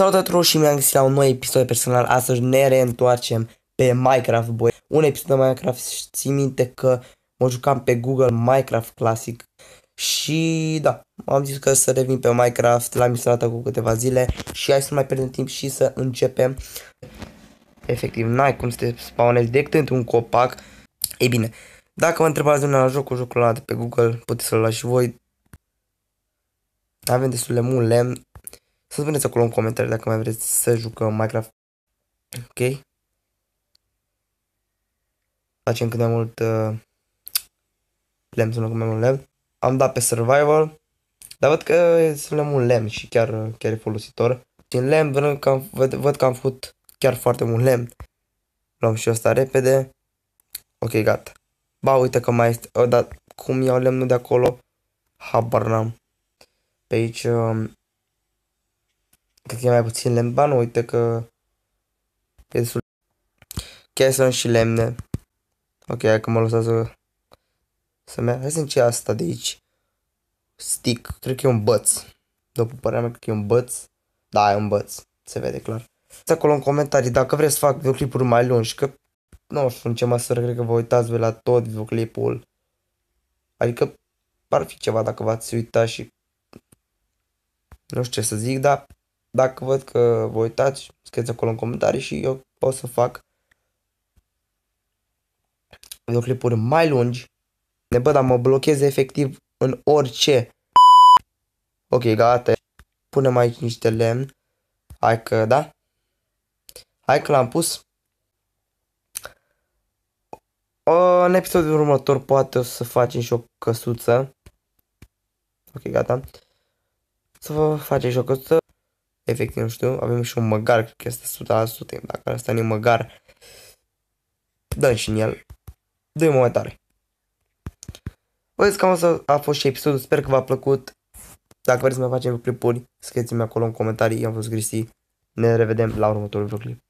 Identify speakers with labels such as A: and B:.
A: Salut tuturor și mi-am găsit la un nou episod personal. Astăzi ne reîntoarcem pe Minecraft, boy. Un episod de Minecraft, ții minte că mă jucam pe Google Minecraft Classic. Și da, am zis că să revin pe Minecraft, l-am instalat cu câteva zile și hai să mai pierdem timp și să începem. Efectiv, n-ai cum să te spawnezi direct într-un copac. Ei bine, dacă vă întrebați dumneavoastră jocul, jocul ăla de pe Google, puteți să-l luați și voi. Avem destul de mult lemn, să spuneți acolo în comentarii dacă mai vreți să jucăm Minecraft. Ok? Facem cât mai mult uh, lemn, să mai mult lemn. Am dat pe survival, dar văd că suntem un lemn și chiar, chiar e folositor. Din lemn văd că, am, văd, văd că am făcut chiar foarte mult lemn. Luăm și ăsta repede. Ok, gata. Ba, uite că mai este... O, oh, dar cum iau lemnul de acolo? Habar n-am. Pe aici... Um, cred că e mai puțin lemn. Ba nu, uite că e destul. Chiar sunt și lemne. Ok, hai că mă lăsa să, să merg. Hai să încerc asta de aici. Stick, cred că e un băț. După părerea mea, cred că e un băț. Da, e un băț, se vede clar. Acolo în comentarii, dacă vreți să fac videoclipuri mai lungi, că nu știu în ce măsură, cred că vă uitați voi la tot videoclipul. Adică ar fi ceva dacă v-ați uitat și nu știu ce să zic, dar dacă văd că vă uitați, scrieți acolo în comentarii și eu o să fac videoclipuri mai lungi. Ne bă, dar mă blochez efectiv în orice. Ok, gata. Punem aici niște lemn. Hai că, da? Hai că l-am pus. O, în episodul următor poate o să facem și o căsuță. Ok, gata. Să vă facem și o căsuță efectiv nu știu, avem și un măgar, cred că este 100%, dacă asta nu e măgar, dă și în el, dă-i momentare. Băi, cam asta a fost și episodul, sper că v-a plăcut, dacă vreți să mai facem clipuri, scrieți-mi acolo în comentarii, eu am fost Cristi, ne revedem la următorul videoclip.